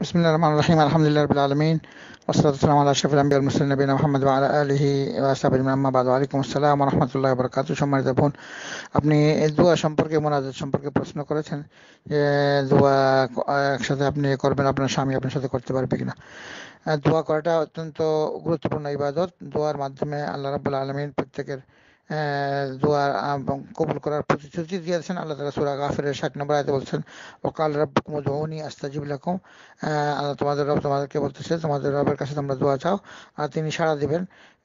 বিসমিল্লাহির রহমানির রহিম আলহামদুলিল্লাহ রাব্বিল আলামিন والصلاه والسلام على اشرف الانبياء والمرسلين نبينا محمد وعلى اله واصحابه اجمعين اما بعد ওয়ালাইকুম আসসালাম ওয়া রাহমাতুল্লাহি ওয়া বারাকাতুহু সম্মানিত বোন আপনি দোয়া সম্পর্কে মোনাজাত সম্পর্কে প্রশ্ন করেছেন যে দোয়া একসাথে আপনি করবেন আপনার স্বামী আপনার সাথে করতে পারবে কিনা দোয়া করাটা অত্যন্ত গুরুত্বপূর্ণ ইবাদত দোয়ার মাধ্যমে আল্লাহ রাব্বুল আলামিন প্রত্যেকের দোয়া কবুল করার প্রতিশ্রুতি দিয়েছেন আল্লাহ তালা সুরা গাফিরের ষাট নম্বর আয়তে বলছেন ওকাল রব কুমুদৌনি আস্তাজিব লাকুম আল্লাহ তোমাদের রব তোমাদেরকে বলতেছে তোমাদের রবের কাছে তোমরা দোয়া চাও আর তিনি সাড়া দিবেন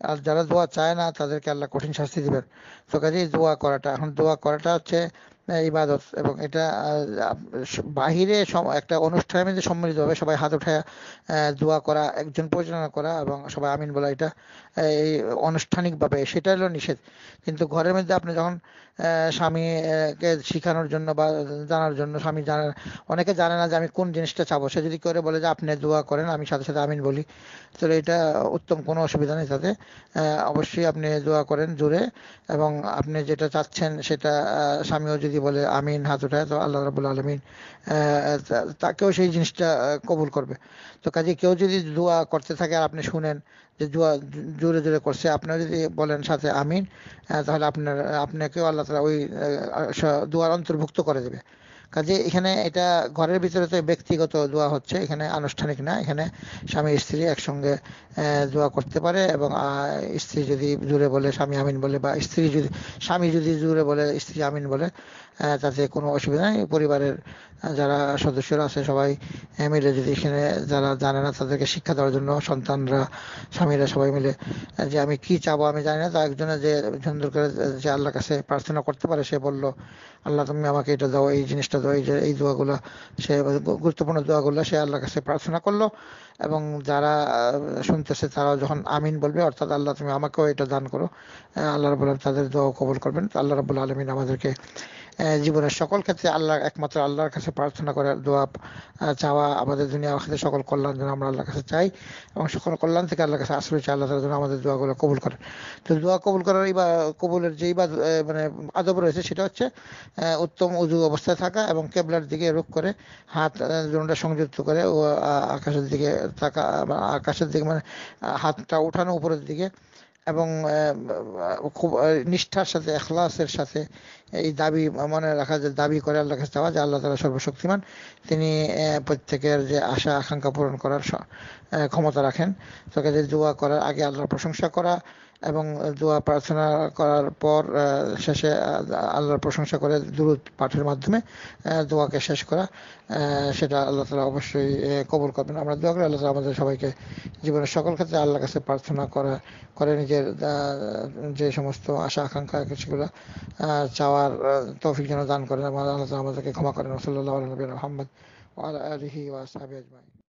আর যারা দোয়া চায় না তাদেরকে আল্লাহ কঠিন শাস্তি দিবেন তো কাজেই দোয়া করাটা এখন দোয়া করাটা হচ্ছে হ্যাঁ, ইবাদত এবং এটা বাহিরে একটা অনুষ্ঠানের মধ্যে সম্মিলিত হবে সবাই হাত উঠায় দোয়া করা একজন পরিচালনা করা এবং সবাই আমিন বলা এটা এই আনুষ্ঠানিক ভাবে সেটা হলো নিষেধ কিন্তু ঘরের মধ্যে আপনি যখন স্বামীকে শেখানোর জন্য বা জানার জন্য স্বামী জানার অনেকে জানে না যে আমি কোন জিনিসটা চাবো সে যদি করে বলে যে আপনি দোয়া করেন আমি সাথে সাথে আমিন বলি তাহলে এটা উত্তম কোনো অসুবিধা নেই তাতে অবশ্যই আপনি দোয়া করেন জোরে এবং আপনি যেটা চাচ্ছেন সেটা স্বামীও যদি যদি বলে আমিন হাত উঠায় তো আল্লাহ রাবুল আলমিন তাকেও সেই জিনিসটা কবুল করবে তো কাজে কেউ যদি দোয়া করতে থাকে আর আপনি শুনেন যে দুয়া জোরে জোরে করছে আপনার যদি বলেন সাথে আমিন তাহলে আপনার আপনাকেও আল্লাহ তালা ওই দোয়ার অন্তর্ভুক্ত করে দেবে কাজে এখানে এটা ঘরের ভিতরে তো ব্যক্তিগত দোয়া হচ্ছে এখানে আনুষ্ঠানিক না এখানে স্বামী স্ত্রী একসঙ্গে দোয়া করতে পারে এবং স্ত্রী যদি জুড়ে বলে স্বামী আমিন বলে বা স্ত্রী যদি স্বামী যদি জুড়ে বলে স্ত্রী আমিন বলে তাতে কোনো অসুবিধা নেই পরিবারের যারা সদস্যরা আছে সবাই মিলে যদি এখানে যারা জানে না তাদেরকে শিক্ষা দেওয়ার জন্য সন্তানরা স্বামীরা সবাই মিলে যে আমি কি চাবো আমি জানি না তা একজনে যে সুন্দর করে যে আল্লাহর কাছে প্রার্থনা করতে পারে সে বলল আল্লাহ তুমি আমাকে এটা দাও এই জিনিসটা দাও এই যে এই দোয়াগুলো সে গুরুত্বপূর্ণ দোয়াগুলো সে আল্লাহর কাছে প্রার্থনা করলো এবং যারা শুনতেছে তারা যখন আমিন বলবে অর্থাৎ আল্লাহ তুমি আমাকেও এটা দান করো আল্লাহ রবুল তাদের দোয়া কবল করবেন আল্লাহ রবুল আলমিন আমাদেরকে জীবনের সকল ক্ষেত্রে আল্লাহ একমাত্র আল্লাহর কাছে প্রার্থনা করার দোয়া চাওয়া আমাদের দুনিয়া আখিরাতে সকল কল্যাণ যেন আমরা আল্লাহর কাছে চাই এবং সকল কল্যাণ থেকে আল্লাহর কাছে আশ্রয় চাই আল্লাহ যেন আমাদের দোয়াগুলো কবুল করেন তো দোয়া কবুল করার বা কবুলের যে ইবা মানে আদব রয়েছে সেটা হচ্ছে উত্তম উজু অবস্থায় থাকা এবং কেবলার দিকে রুখ করে হাত দুটা সংযুক্ত করে ও আকাশের দিকে থাকা আকাশের দিকে মানে হাতটা উঠানো উপরের দিকে এবং খুব নিষ্ঠার সাথে এখলাসের সাথে এই দাবি মনে রাখা যে দাবি করে আল্লাহ কাছে চাওয়া যে আল্লাহ তালা সর্বশক্তিমান তিনি প্রত্যেকের যে আশা আকাঙ্ক্ষা পূরণ করার ক্ষমতা রাখেন তো কাজে দোয়া করার আগে আল্লাহর প্রশংসা করা এবং দোয়া প্রার্থনা করার পর শেষে আল্লাহর প্রশংসা করে দুরুদ পাঠের মাধ্যমে দোয়াকে শেষ করা সেটা আল্লাহ তালা অবশ্যই কবর করবেন আমরা দোয়া করি আল্লাহ তালা আমাদের সবাইকে জীবনের সকল ক্ষেত্রে আল্লাহর কাছে প্রার্থনা করা করে নিজের যে সমস্ত আশা আকাঙ্ক্ষা সেগুলো চাওয়ার তৌফিক যেন দান করেন আল্লাহ তালা আমাদেরকে ক্ষমা করেন রসল্লাহ নবীন মোহাম্মদ আলহি ওয়াসাবি আজমাই